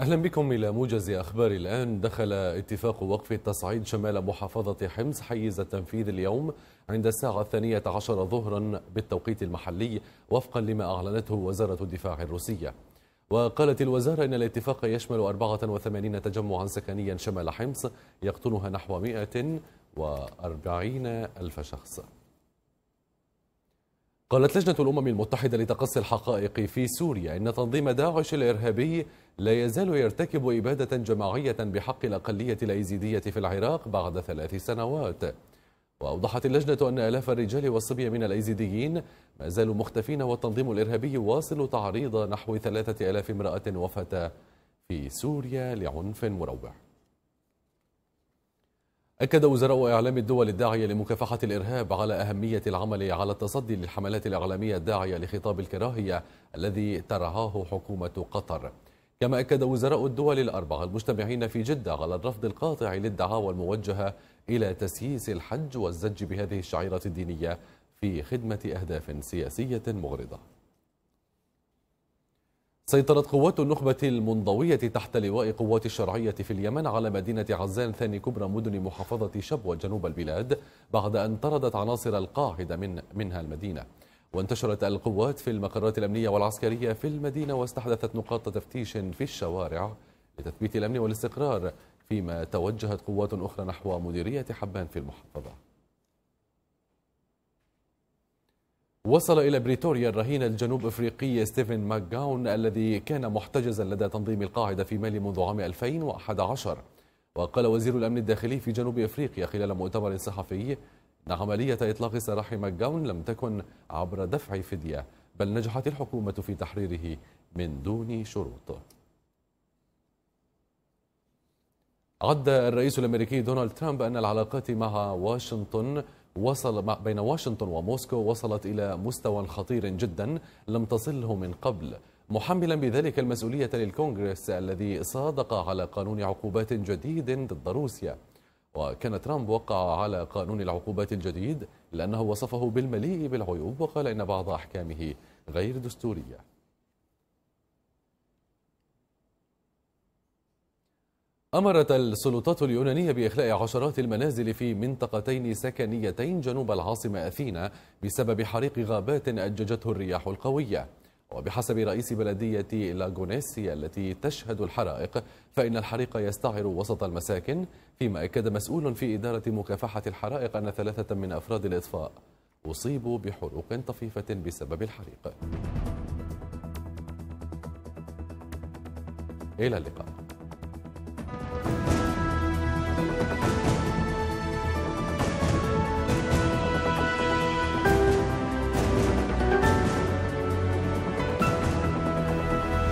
أهلا بكم إلى موجز أخبار الآن دخل اتفاق وقف التصعيد شمال محافظة حمص حيز التنفيذ اليوم عند الساعة الثانية عشر ظهرا بالتوقيت المحلي وفقا لما أعلنته وزارة الدفاع الروسية وقالت الوزارة أن الاتفاق يشمل 84 تجمعا سكنيا شمال حمص يقطنها نحو 140 ألف شخص قالت لجنة الأمم المتحدة لتقصي الحقائق في سوريا إن تنظيم داعش الإرهابي لا يزال يرتكب إبادة جماعية بحق الأقلية الأيزيدية في العراق بعد ثلاث سنوات وأوضحت اللجنة أن آلاف الرجال والصبية من الأيزيديين ما زالوا مختفين والتنظيم الإرهابي واصل تعريض نحو ثلاثة ألاف امرأة وفتاة في سوريا لعنف مروع أكد وزراء إعلام الدول الداعية لمكافحة الإرهاب على أهمية العمل على التصدي للحملات الإعلامية الداعية لخطاب الكراهية الذي ترعاه حكومة قطر كما أكد وزراء الدول الأربعة المجتمعين في جدة على الرفض القاطع للدعاوى الموجهة إلى تسييس الحج والزج بهذه الشعيرة الدينية في خدمة أهداف سياسية مغرضة سيطرت قوات النخبة المنضوية تحت لواء قوات الشرعية في اليمن على مدينة عزان ثاني كبرى مدن محافظة شبوة جنوب البلاد بعد أن طردت عناصر القاعدة من منها المدينة وانتشرت القوات في المقرات الأمنية والعسكرية في المدينة واستحدثت نقاط تفتيش في الشوارع لتثبيت الأمن والاستقرار فيما توجهت قوات أخرى نحو مديرية حبان في المحافظة وصل إلى بريتوريا الرهين الجنوب أفريقي ستيفن ماكجاون الذي كان محتجزا لدى تنظيم القاعدة في مالي منذ عام 2011 وقال وزير الأمن الداخلي في جنوب أفريقيا خلال مؤتمر صحفي أن عملية إطلاق سراح ماكجاون لم تكن عبر دفع فدية بل نجحت الحكومة في تحريره من دون شروط عد الرئيس الأمريكي دونالد ترامب أن العلاقات مع واشنطن وصل بين واشنطن وموسكو وصلت إلى مستوى خطير جدا لم تصله من قبل محملا بذلك المسؤولية للكونغرس الذي صادق على قانون عقوبات جديد ضد روسيا وكان ترامب وقع على قانون العقوبات الجديد لأنه وصفه بالمليء بالعيوب وقال إن بعض أحكامه غير دستورية أمرت السلطات اليونانية بإخلاء عشرات المنازل في منطقتين سكنيتين جنوب العاصمة أثينا بسبب حريق غابات أججته الرياح القوية وبحسب رئيس بلدية لاغونيسي التي تشهد الحرائق فإن الحريق يستعر وسط المساكن فيما أكد مسؤول في إدارة مكافحة الحرائق أن ثلاثة من أفراد الإطفاء أصيبوا بحروق طفيفة بسبب الحريق إلى اللقاء